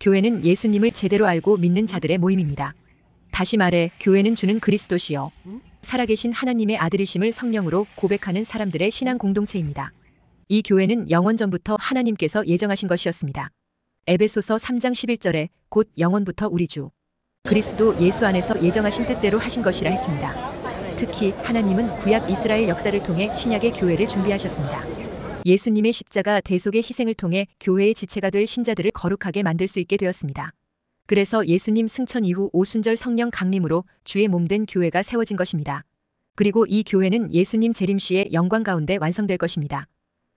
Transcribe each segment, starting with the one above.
교회는 예수님을 제대로 알고 믿는 자들의 모임입니다. 다시 말해 교회는 주는 그리스도시요 살아계신 하나님의 아들이심을 성령으로 고백하는 사람들의 신앙 공동체입니다. 이 교회는 영원 전부터 하나님께서 예정하신 것이었습니다. 에베소서 3장 11절에 곧 영원부터 우리 주 그리스도 예수 안에서 예정하신 뜻대로 하신 것이라 했습니다. 특히 하나님은 구약 이스라엘 역사를 통해 신약의 교회를 준비하셨습니다. 예수님의 십자가 대속의 희생을 통해 교회의 지체가 될 신자들을 거룩하게 만들 수 있게 되었습니다. 그래서 예수님 승천 이후 오순절 성령 강림으로 주의 몸된 교회가 세워진 것입니다. 그리고 이 교회는 예수님 재림시의 영광 가운데 완성될 것입니다.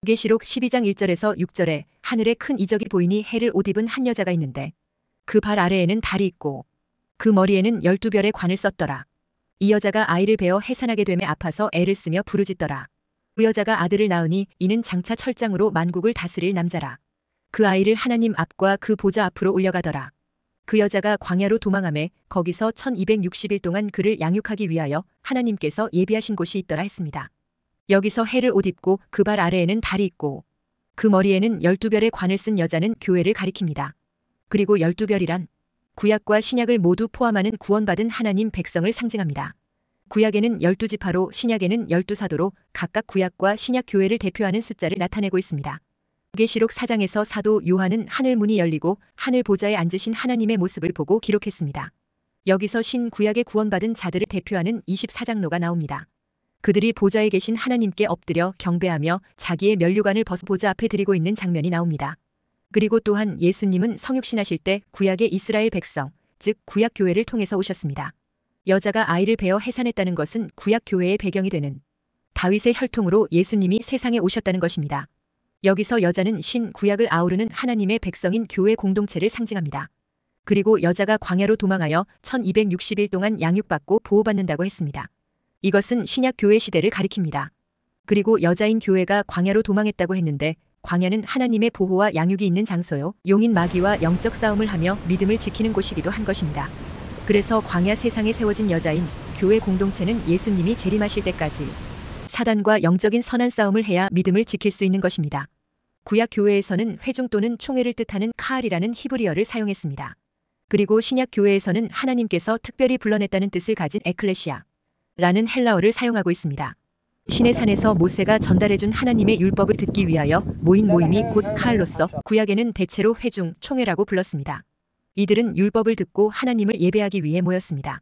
계시록 12장 1절에서 6절에 하늘에 큰 이적이 보이니 해를 옷 입은 한 여자가 있는데 그 발 아래에는 달이 있고 그 머리에는 열두 별의 관을 썼더라. 이 여자가 아이를 베어 해산하게 되에 아파서 애를 쓰며 부르짖더라. 그 여자가 아들을 낳으니 이는 장차 철장으로 만국을 다스릴 남자라. 그 아이를 하나님 앞과 그 보좌 앞으로 올려가더라. 그 여자가 광야로 도망함에 거기서 1260일 동안 그를 양육하기 위하여 하나님께서 예비하신 곳이 있더라 했습니다. 여기서 해를 옷 입고 그 발 아래에는 달이 있고 그 머리에는 12별의 관을 쓴 여자는 교회를 가리킵니다. 그리고 12별이란 구약과 신약을 모두 포함하는 구원받은 하나님 백성을 상징합니다. 구약에는 12지파로 신약에는 12사도로 각각 구약과 신약 교회를 대표하는 숫자를 나타내고 있습니다. 계시록 4장에서 사도 요한은 하늘 문이 열리고 하늘 보좌에 앉으신 하나님의 모습을 보고 기록했습니다. 여기서 신구약의 구원받은 자들을 대표하는 24장로가 나옵니다. 그들이 보좌에 계신 하나님께 엎드려 경배하며 자기의 면류관을 벗어 보좌 앞에 드리고 있는 장면이 나옵니다. 그리고 또한 예수님은 성육신하실 때 구약의 이스라엘 백성, 즉 구약 교회를 통해서 오셨습니다. 여자가 아이를 베어 해산했다는 것은 구약 교회의 배경이 되는 다윗의 혈통으로 예수님이 세상에 오셨다는 것입니다. 여기서 여자는 신 구약을 아우르는 하나님의 백성인 교회 공동체를 상징합니다. 그리고 여자가 광야로 도망하여 1260일 동안 양육받고 보호받는다고 했습니다. 이것은 신약 교회 시대를 가리킵니다. 그리고 여자인 교회가 광야로 도망했다고 했는데 광야는 하나님의 보호와 양육이 있는 장소요. 용인 마귀와 영적 싸움을 하며 믿음을 지키는 곳이기도 한 것입니다. 그래서 광야 세상에 세워진 여자인 교회 공동체는 예수님이 재림하실 때까지 사단과 영적인 선한 싸움을 해야 믿음을 지킬 수 있는 것입니다. 구약 교회에서는 회중 또는 총회를 뜻하는 카알이라는 히브리어를 사용했습니다. 그리고 신약 교회에서는 하나님께서 특별히 불러냈다는 뜻을 가진 에클레시아라는 헬라어를 사용하고 있습니다. 신의 산에서 모세가 전달해준 하나님의 율법을 듣기 위하여 모인 모임이 곧 카알로서 구약에는 대체로 회중, 총회라고 불렀습니다. 이들은 율법을 듣고 하나님을 예배하기 위해 모였습니다.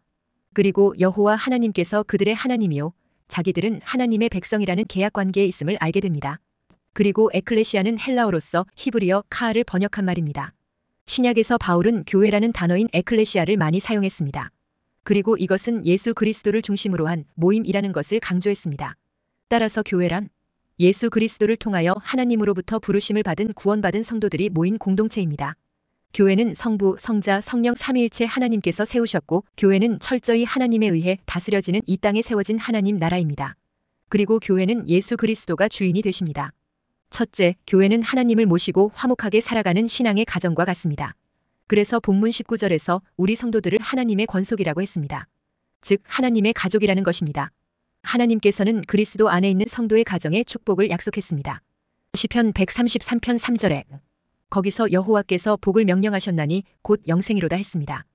그리고 여호와 하나님께서 그들의 하나님이요 자기들은 하나님의 백성이라는 계약 관계에 있음을 알게 됩니다. 그리고 에클레시아는 헬라어로서 히브리어 카를 번역한 말입니다. 신약에서 바울은 교회라는 단어인 에클레시아를 많이 사용했습니다. 그리고 이것은 예수 그리스도를 중심으로 한 모임이라는 것을 강조했습니다. 따라서 교회란 예수 그리스도를 통하여 하나님으로부터 부르심을 받은 구원받은 성도들이 모인 공동체입니다. 교회는 성부, 성자, 성령 삼위일체 하나님께서 세우셨고 교회는 철저히 하나님에 의해 다스려지는 이 땅에 세워진 하나님 나라입니다. 그리고 교회는 예수 그리스도가 주인이 되십니다. 첫째, 교회는 하나님을 모시고 화목하게 살아가는 신앙의 가정과 같습니다. 그래서 본문 19절에서 우리 성도들을 하나님의 권속이라고 했습니다. 즉 하나님의 가족이라는 것입니다. 하나님께서는 그리스도 안에 있는 성도의 가정에 축복을 약속했습니다. 시편 133편 3절에 거기서 여호와께서 복을 명령하셨나니 곧 영생이로다 했습니다.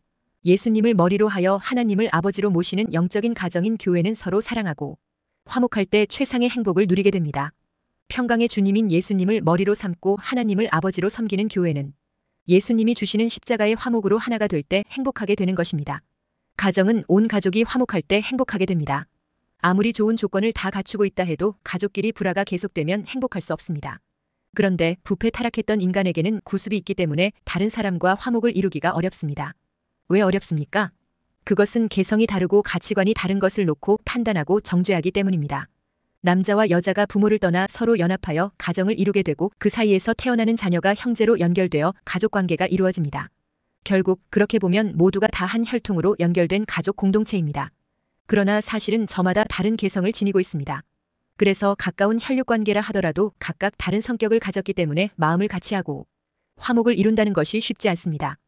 예수님을 머리로 하여 하나님을 아버지로 모시는 영적인 가정인 교회는 서로 사랑하고 화목할 때 최상의 행복을 누리게 됩니다. 평강의 주님인 예수님을 머리로 삼고 하나님을 아버지로 섬기는 교회는 예수님이 주시는 십자가의 화목으로 하나가 될 때 행복하게 되는 것입니다. 가정은 온 가족이 화목할 때 행복하게 됩니다. 아무리 좋은 조건을 다 갖추고 있다 해도 가족끼리 불화가 계속되면 행복할 수 없습니다. 그런데 부패 타락했던 인간에게는 구습이 있기 때문에 다른 사람과 화목을 이루기가 어렵습니다. 왜 어렵습니까? 그것은 개성이 다르고 가치관이 다른 것을 놓고 판단하고 정죄하기 때문입니다. 남자와 여자가 부모를 떠나 서로 연합하여 가정을 이루게 되고 그 사이에서 태어나는 자녀가 형제로 연결되어 가족관계가 이루어집니다. 결국 그렇게 보면 모두가 다 한 혈통으로 연결된 가족 공동체입니다. 그러나 사실은 저마다 다른 개성을 지니고 있습니다. 그래서 가까운 혈육관계라 하더라도 각각 다른 성격을 가졌기 때문에 마음을 같이 하고 화목을 이룬다는 것이 쉽지 않습니다.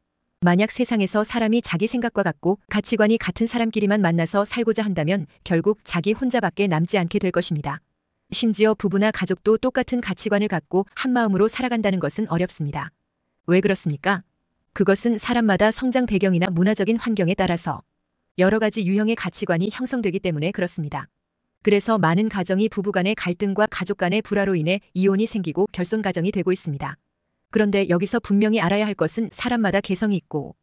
만약 세상에서 사람이 자기 생각과 같고 가치관이 같은 사람끼리만 만나서 살고자 한다면 결국 자기 혼자밖에 남지 않게 될 것입니다. 심지어 부부나 가족도 똑같은 가치관을 갖고 한마음으로 살아간다는 것은 어렵습니다. 왜 그렇습니까? 그것은 사람마다 성장 배경이나 문화적인 환경에 따라서 여러 가지 유형의 가치관이 형성되기 때문에 그렇습니다. 그래서 많은 가정이 부부간의 갈등과 가족 간의 불화로 인해 이혼이 생기고 결손 가정이 되고 있습니다. 그런데 여기서 분명히 알아야 할 것은 사람마다 개성이 있고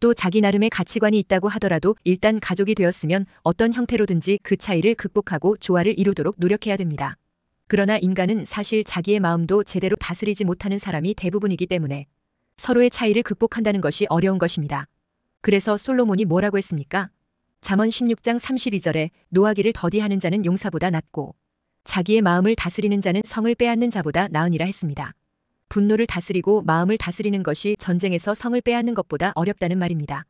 또 자기 나름의 가치관이 있다고 하더라도 일단 가족이 되었으면 어떤 형태로든지 그 차이를 극복하고 조화를 이루도록 노력해야 됩니다. 그러나 인간은 사실 자기의 마음도 제대로 다스리지 못하는 사람이 대부분이기 때문에 서로의 차이를 극복한다는 것이 어려운 것입니다. 그래서 솔로몬이 뭐라고 했습니까? 잠언 16장 32절에 노하기를 더디하는 자는 용사보다 낫고 자기의 마음을 다스리는 자는 성을 빼앗는 자보다 나으니라 했습니다. 분노를 다스리고 마음을 다스리는 것이 전쟁에서 성을 빼앗는 것보다 어렵다는 말입니다.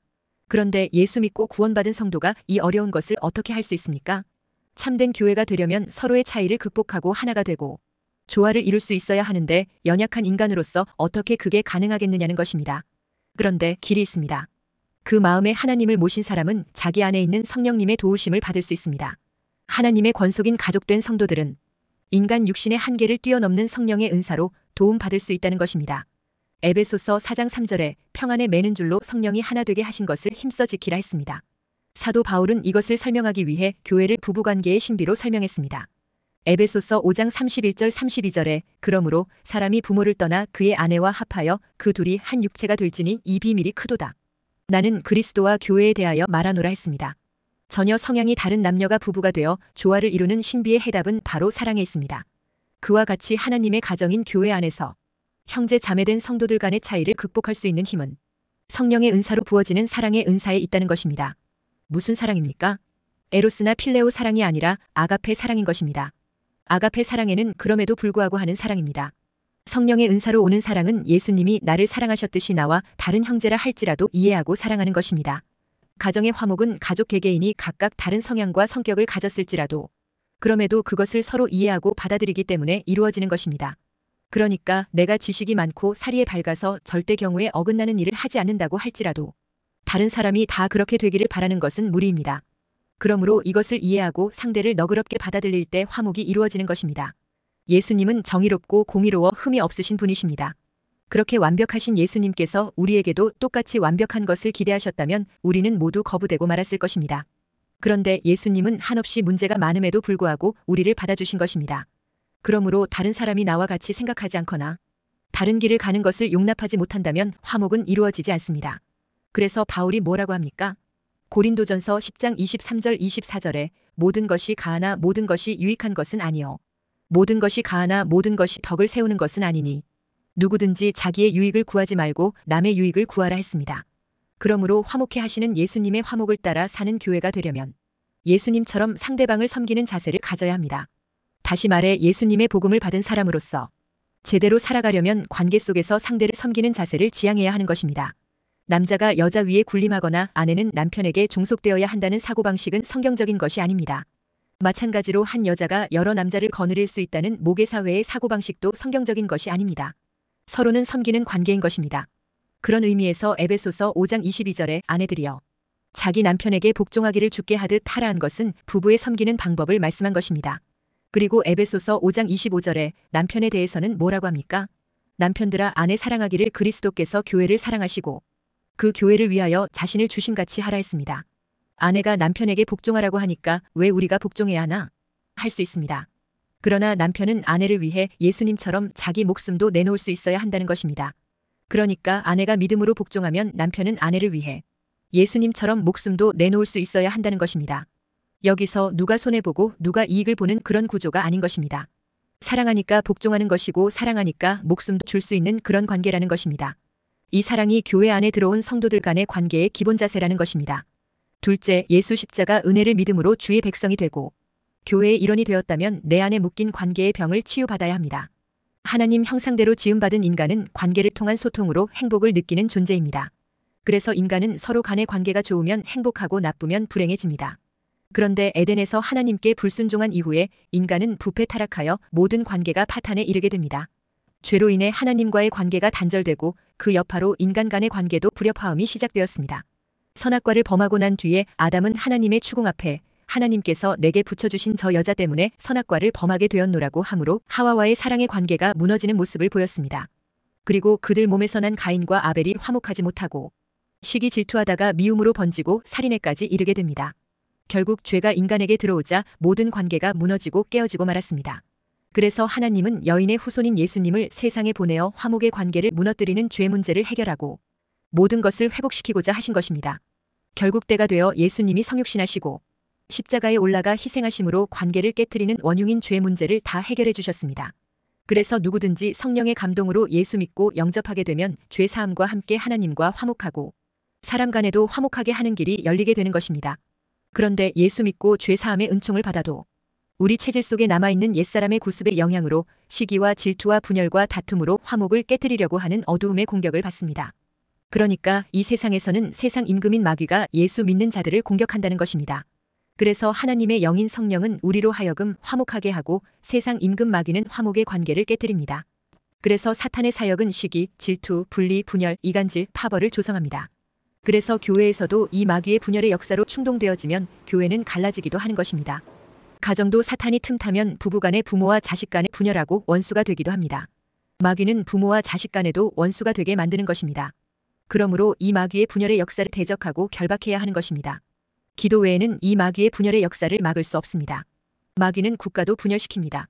그런데 예수 믿고 구원받은 성도가 이 어려운 것을 어떻게 할 수 있습니까? 참된 교회가 되려면 서로의 차이를 극복하고 하나가 되고 조화를 이룰 수 있어야 하는데 연약한 인간으로서 어떻게 그게 가능하겠느냐는 것입니다. 그런데 길이 있습니다. 그 마음에 하나님을 모신 사람은 자기 안에 있는 성령님의 도우심을 받을 수 있습니다. 하나님의 권속인 가족된 성도들은 인간 육신의 한계를 뛰어넘는 성령의 은사로 도움받을 수 있다는 것입니다. 에베소서 4장 3절에 평안에 매는 줄로 성령이 하나 되게 하신 것을 힘써 지키라 했습니다. 사도 바울은 이것을 설명하기 위해 교회를 부부관계의 신비로 설명했습니다. 에베소서 5장 31절 32절에 그러므로 사람이 부모를 떠나 그의 아내와 합하여 그 둘이 한 육체가 될지니 이 비밀이 크도다. 나는 그리스도와 교회에 대하여 말하노라 했습니다. 전혀 성향이 다른 남녀가 부부가 되어 조화를 이루는 신비의 해답은 바로 사랑에 있습니다. 그와 같이 하나님의 가정인 교회 안에서 형제 자매된 성도들 간의 차이를 극복할 수 있는 힘은 성령의 은사로 부어지는 사랑의 은사에 있다는 것입니다. 무슨 사랑입니까? 에로스나 필레오 사랑이 아니라 아가페 사랑인 것입니다. 아가페 사랑에는 그럼에도 불구하고 하는 사랑입니다. 성령의 은사로 오는 사랑은 예수님이 나를 사랑하셨듯이 나와 다른 형제라 할지라도 이해하고 사랑하는 것입니다. 가정의 화목은 가족 개개인이 각각 다른 성향과 성격을 가졌을지라도 그럼에도 그것을 서로 이해하고 받아들이기 때문에 이루어지는 것입니다. 그러니까 내가 지식이 많고 사리에 밝아서 절대 경우에 어긋나는 일을 하지 않는다고 할지라도 다른 사람이 다 그렇게 되기를 바라는 것은 무리입니다. 그러므로 이것을 이해하고 상대를 너그럽게 받아들일 때 화목이 이루어지는 것입니다. 예수님은 정의롭고 공의로워 흠이 없으신 분이십니다. 그렇게 완벽하신 예수님께서 우리에게도 똑같이 완벽한 것을 기대하셨다면 우리는 모두 거부되고 말았을 것입니다. 그런데 예수님은 한없이 문제가 많음에도 불구하고 우리를 받아주신 것입니다. 그러므로 다른 사람이 나와 같이 생각하지 않거나 다른 길을 가는 것을 용납하지 못한다면 화목은 이루어지지 않습니다. 그래서 바울이 뭐라고 합니까? 고린도전서 10장 23절 24절에 모든 것이 가하나 모든 것이 유익한 것은 아니요. 모든 것이 가하나 모든 것이 덕을 세우는 것은 아니니 누구든지 자기의 유익을 구하지 말고 남의 유익을 구하라 했습니다. 그러므로 화목해 하시는 예수님의 화목을 따라 사는 교회가 되려면 예수님처럼 상대방을 섬기는 자세를 가져야 합니다. 다시 말해 예수님의 복음을 받은 사람으로서 제대로 살아가려면 관계 속에서 상대를 섬기는 자세를 지향해야 하는 것입니다. 남자가 여자 위에 군림하거나 아내는 남편에게 종속되어야 한다는 사고방식은 성경적인 것이 아닙니다. 마찬가지로 한 여자가 여러 남자를 거느릴 수 있다는 모계 사회의 사고방식도 성경적인 것이 아닙니다. 서로는 섬기는 관계인 것입니다. 그런 의미에서 에베소서 5장 22절에 아내들이여 자기 남편에게 복종하기를 죽게 하듯 하라한 것은 부부의 섬기는 방법을 말씀한 것입니다. 그리고 에베소서 5장 25절에 남편에 대해서는 뭐라고 합니까? 남편들아 아내 사랑하기를 그리스도께서 교회를 사랑하시고 그 교회를 위하여 자신을 주심같이 하라 했습니다. 아내가 남편에게 복종하라고 하니까 왜 우리가 복종해야 하나? 할 수 있습니다. 그러나 남편은 아내를 위해 예수님처럼 자기 목숨도 내놓을 수 있어야 한다는 것입니다. 그러니까 아내가 믿음으로 복종하면 남편은 아내를 위해 예수님처럼 목숨도 내놓을 수 있어야 한다는 것입니다. 여기서 누가 손해보고 누가 이익을 보는 그런 구조가 아닌 것입니다. 사랑하니까 복종하는 것이고 사랑하니까 목숨도 줄 수 있는 그런 관계라는 것입니다. 이 사랑이 교회 안에 들어온 성도들 간의 관계의 기본 자세라는 것입니다. 둘째, 예수 십자가 은혜를 믿음으로 주의 백성이 되고 교회의 일원이 되었다면 내 안에 묶인 관계의 병을 치유받아야 합니다. 하나님 형상대로 지음받은 인간은 관계를 통한 소통으로 행복을 느끼는 존재입니다. 그래서 인간은 서로 간의 관계가 좋으면 행복하고 나쁘면 불행해집니다. 그런데 에덴에서 하나님께 불순종한 이후에 인간은 부패 타락하여 모든 관계가 파탄에 이르게 됩니다. 죄로 인해 하나님과의 관계가 단절되고 그 여파로 인간 간의 관계도 불협화음이 시작되었습니다. 선악과를 범하고 난 뒤에 아담은 하나님의 추궁 앞에 하나님께서 내게 붙여주신 저 여자 때문에 선악과를 범하게 되었노라고 함으로 하와와의 사랑의 관계가 무너지는 모습을 보였습니다. 그리고 그들 몸에서 난 가인과 아벨이 화목하지 못하고 시기 질투하다가 미움으로 번지고 살인에까지 이르게 됩니다. 결국 죄가 인간에게 들어오자 모든 관계가 무너지고 깨어지고 말았습니다. 그래서 하나님은 여인의 후손인 예수님을 세상에 보내어 화목의 관계를 무너뜨리는 죄 문제를 해결하고 모든 것을 회복시키고자 하신 것입니다. 결국 때가 되어 예수님이 성육신하시고 십자가에 올라가 희생하심으로 관계를 깨뜨리는 원흉인 죄 문제를 다 해결해 주셨습니다. 그래서 누구든지 성령의 감동으로 예수 믿고 영접하게 되면 죄 사함과 함께 하나님과 화목하고 사람 간에도 화목하게 하는 길이 열리게 되는 것입니다. 그런데 예수 믿고 죄 사함의 은총을 받아도 우리 체질 속에 남아있는 옛사람의 구습의 영향으로 시기와 질투와 분열과 다툼으로 화목을 깨뜨리려고 하는 어두움의 공격을 받습니다. 그러니까 이 세상에서는 세상 임금인 마귀가 예수 믿는 자들을 공격한다는 것입니다. 그래서 하나님의 영인 성령은 우리로 하여금 화목하게 하고 세상 임금 마귀는 화목의 관계를 깨뜨립니다. 그래서 사탄의 사역은 시기, 질투, 분리, 분열, 이간질, 파벌을 조성합니다. 그래서 교회에서도 이 마귀의 분열의 역사로 충동되어지면 교회는 갈라지기도 하는 것입니다. 가정도 사탄이 틈타면 부부간의 부모와 자식 간의 분열하고 원수가 되기도 합니다. 마귀는 부모와 자식 간에도 원수가 되게 만드는 것입니다. 그러므로 이 마귀의 분열의 역사를 대적하고 결박해야 하는 것입니다. 기도 외에는 이 마귀의 분열의 역사를 막을 수 없습니다. 마귀는 국가도 분열시킵니다.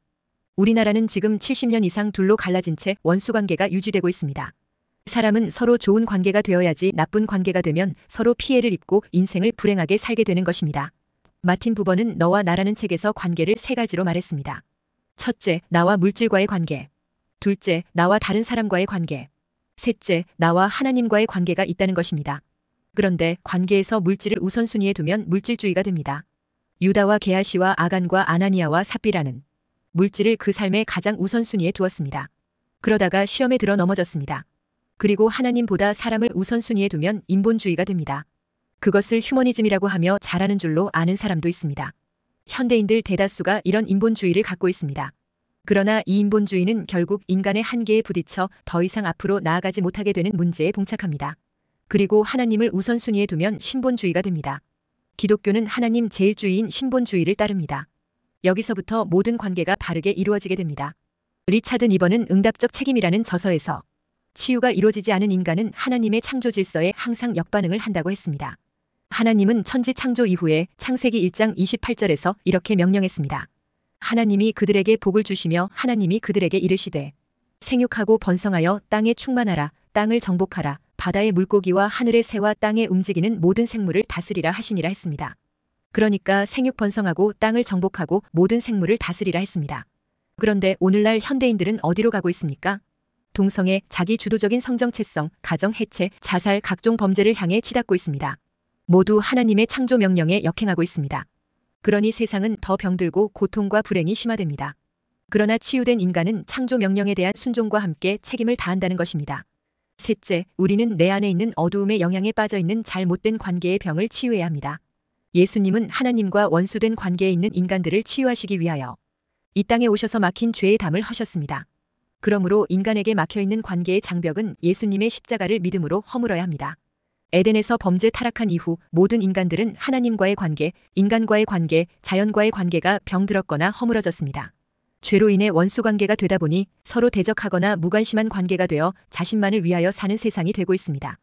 우리나라는 지금 70년 이상 둘로 갈라진 채 원수 관계가 유지되고 있습니다. 사람은 서로 좋은 관계가 되어야지 나쁜 관계가 되면 서로 피해를 입고 인생을 불행하게 살게 되는 것입니다. 마틴 부버는 너와 나라는 책에서 관계를 세 가지로 말했습니다. 첫째, 나와 물질과의 관계. 둘째, 나와 다른 사람과의 관계. 셋째, 나와 하나님과의 관계가 있다는 것입니다. 그런데 관계에서 물질을 우선순위에 두면 물질주의가 됩니다. 유다와 게하시와 아간과 아나니아와 삽비라는 물질을 그 삶의 가장 우선순위에 두었습니다. 그러다가 시험에 들어 넘어졌습니다. 그리고 하나님보다 사람을 우선순위에 두면 인본주의가 됩니다. 그것을 휴머니즘이라고 하며 잘하는 줄로 아는 사람도 있습니다. 현대인들 대다수가 이런 인본주의를 갖고 있습니다. 그러나 이 인본주의는 결국 인간의 한계에 부딪혀 더 이상 앞으로 나아가지 못하게 되는 문제에 봉착합니다. 그리고 하나님을 우선순위에 두면 신본주의가 됩니다. 기독교는 하나님 제일주의인 신본주의를 따릅니다. 여기서부터 모든 관계가 바르게 이루어지게 됩니다. 리차드 니버는 응답적 책임이라는 저서에서 치유가 이루어지지 않은 인간은 하나님의 창조 질서에 항상 역반응을 한다고 했습니다. 하나님은 천지 창조 이후에 창세기 1장 28절에서 이렇게 명령했습니다. 하나님이 그들에게 복을 주시며 하나님이 그들에게 이르시되 생육하고 번성하여 땅에 충만하라 땅을 정복하라 바다의 물고기와 하늘의 새와 땅에 움직이는 모든 생물을 다스리라 하시니라 했습니다. 그러니까 생육 번성하고 땅을 정복하고 모든 생물을 다스리라 했습니다. 그런데 오늘날 현대인들은 어디로 가고 있습니까? 동성애, 자기 주도적인 성정체성, 가정 해체, 자살 각종 범죄를 향해 치닫고 있습니다. 모두 하나님의 창조 명령에 역행하고 있습니다. 그러니 세상은 더 병들고 고통과 불행이 심화됩니다. 그러나 치유된 인간은 창조 명령에 대한 순종과 함께 책임을 다한다는 것입니다. 셋째, 우리는 내 안에 있는 어두움의 영향에 빠져 있는 잘못된 관계의 병을 치유해야 합니다. 예수님은 하나님과 원수된 관계에 있는 인간들을 치유하시기 위하여 이 땅에 오셔서 막힌 죄의 담을 허셨습니다. 그러므로 인간에게 막혀 있는 관계의 장벽은 예수님의 십자가를 믿음으로 허물어야 합니다. 에덴에서 범죄 타락한 이후 모든 인간들은 하나님과의 관계, 인간과의 관계, 자연과의 관계가 병들었거나 허물어졌습니다. 죄로 인해 원수 관계가 되다 보니 서로 대적하거나 무관심한 관계가 되어 자신만을 위하여 사는 세상이 되고 있습니다.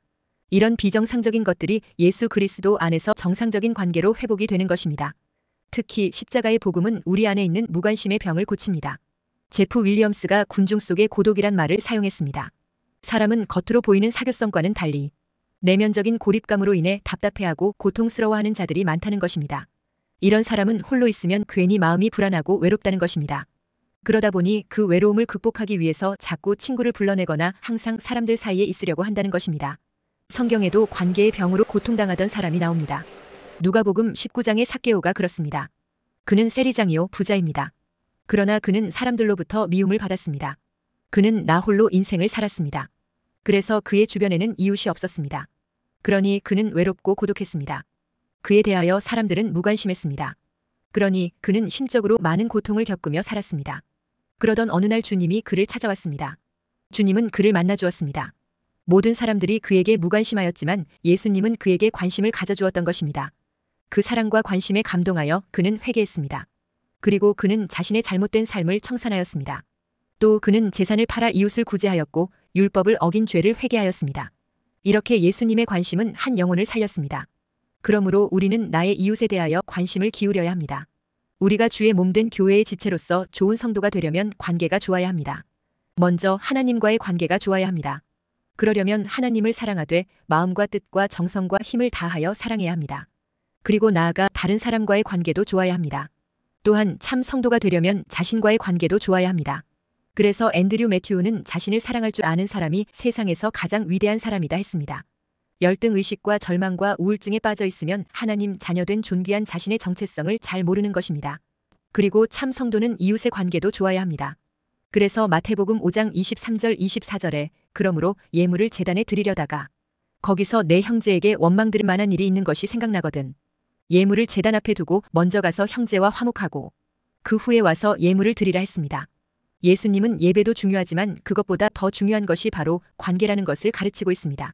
이런 비정상적인 것들이 예수 그리스도 안에서 정상적인 관계로 회복이 되는 것입니다. 특히 십자가의 복음은 우리 안에 있는 무관심의 병을 고칩니다. 제프 윌리엄스가 군중 속의 고독이란 말을 사용했습니다. 사람은 겉으로 보이는 사교성과는 달리 내면적인 고립감으로 인해 답답해하고 고통스러워하는 자들이 많다는 것입니다. 이런 사람은 홀로 있으면 괜히 마음이 불안하고 외롭다는 것입니다. 그러다 보니 그 외로움을 극복하기 위해서 자꾸 친구를 불러내거나 항상 사람들 사이에 있으려고 한다는 것입니다. 성경에도 관계의 병으로 고통당하던 사람이 나옵니다. 누가복음 19장의 사케오가 그렇습니다. 그는 세리장이요 부자입니다. 그러나 그는 사람들로부터 미움을 받았습니다. 그는 나 홀로 인생을 살았습니다. 그래서 그의 주변에는 이웃이 없었습니다. 그러니 그는 외롭고 고독했습니다. 그에 대하여 사람들은 무관심했습니다. 그러니 그는 심적으로 많은 고통을 겪으며 살았습니다. 그러던 어느 날 주님이 그를 찾아왔습니다. 주님은 그를 만나 주었습니다. 모든 사람들이 그에게 무관심하였지만 예수님은 그에게 관심을 가져주었던 것입니다. 그 사랑과 관심에 감동하여 그는 회개했습니다. 그리고 그는 자신의 잘못된 삶을 청산하였습니다. 또 그는 재산을 팔아 이웃을 구제하였고 율법을 어긴 죄를 회개하였습니다. 이렇게 예수님의 관심은 한 영혼을 살렸습니다. 그러므로 우리는 나의 이웃에 대하여 관심을 기울여야 합니다. 우리가 주의 몸 된 교회의 지체로서 좋은 성도가 되려면 관계가 좋아야 합니다. 먼저 하나님과의 관계가 좋아야 합니다. 그러려면 하나님을 사랑하되 마음과 뜻과 정성과 힘을 다하여 사랑해야 합니다. 그리고 나아가 다른 사람과의 관계도 좋아야 합니다. 또한 참 성도가 되려면 자신과의 관계도 좋아야 합니다. 그래서 앤드류 매튜우는 자신을 사랑할 줄 아는 사람이 세상에서 가장 위대한 사람이다 했습니다. 열등 의식과 절망과 우울증에 빠져 있으면 하나님 자녀된 존귀한 자신의 정체성을 잘 모르는 것입니다. 그리고 참 성도는 이웃의 관계도 좋아야 합니다. 그래서 마태복음 5장 23절 24절에 그러므로 예물을 재단에 드리려다가 거기서 내 형제에게 원망 들을 만한 일이 있는 것이 생각나거든. 예물을 재단 앞에 두고 먼저 가서 형제와 화목하고 그 후에 와서 예물을 드리라 했습니다. 예수님은 예배도 중요하지만 그것보다 더 중요한 것이 바로 관계라는 것을 가르치고 있습니다.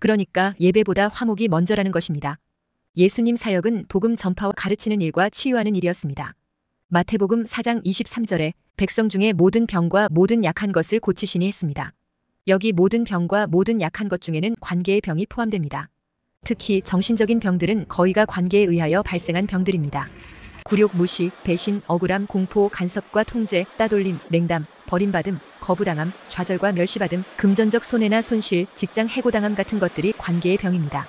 그러니까 예배보다 화목이 먼저라는 것입니다. 예수님 사역은 복음 전파와 가르치는 일과 치유하는 일이었습니다. 마태복음 4장 23절에 백성 중에 모든 병과 모든 약한 것을 고치시니 했습니다. 여기 모든 병과 모든 약한 것 중에는 관계의 병이 포함됩니다. 특히 정신적인 병들은 거의가 관계에 의하여 발생한 병들입니다. 굴욕 무시, 배신, 억울함, 공포, 간섭과 통제, 따돌림, 냉담, 버림받음, 거부당함, 좌절과 멸시받음, 금전적 손해나 손실, 직장 해고당함 같은 것들이 관계의 병입니다.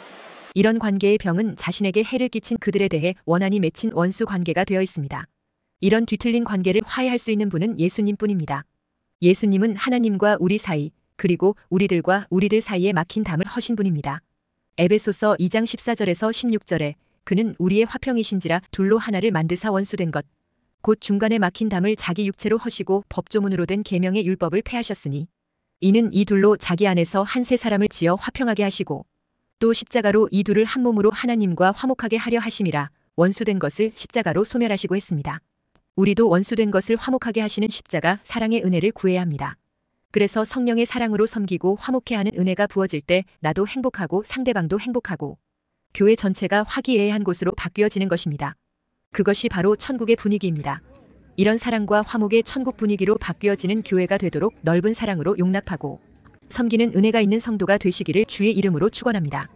이런 관계의 병은 자신에게 해를 끼친 그들에 대해 원한이 맺힌 원수 관계가 되어 있습니다. 이런 뒤틀린 관계를 화해할 수 있는 분은 예수님뿐입니다. 예수님은 하나님과 우리 사이, 그리고 우리들과 우리들 사이에 막힌 담을 허신 분입니다. 에베소서 2장 14절에서 16절에 그는 우리의 화평이신지라 둘로 하나를 만드사 원수된 것. 곧 중간에 막힌 담을 자기 육체로 허시고 법조문으로 된 계명의 율법을 폐하셨으니 이는 이 둘로 자기 안에서 한 세 사람을 지어 화평하게 하시고 또 십자가로 이 둘을 한 몸으로 하나님과 화목하게 하려 하심이라 원수된 것을 십자가로 소멸하시고 했습니다. 우리도 원수된 것을 화목하게 하시는 십자가 사랑의 은혜를 구해야 합니다. 그래서 성령의 사랑으로 섬기고 화목해 하는 은혜가 부어질 때 나도 행복하고 상대방도 행복하고 교회 전체가 화기애애한 곳으로 바뀌어지는 것입니다. 그것이 바로 천국의 분위기입니다. 이런 사랑과 화목의 천국 분위기로 바뀌어지는 교회가 되도록 넓은 사랑으로 용납하고 섬기는 은혜가 있는 성도가 되시기를 주의 이름으로 축원합니다.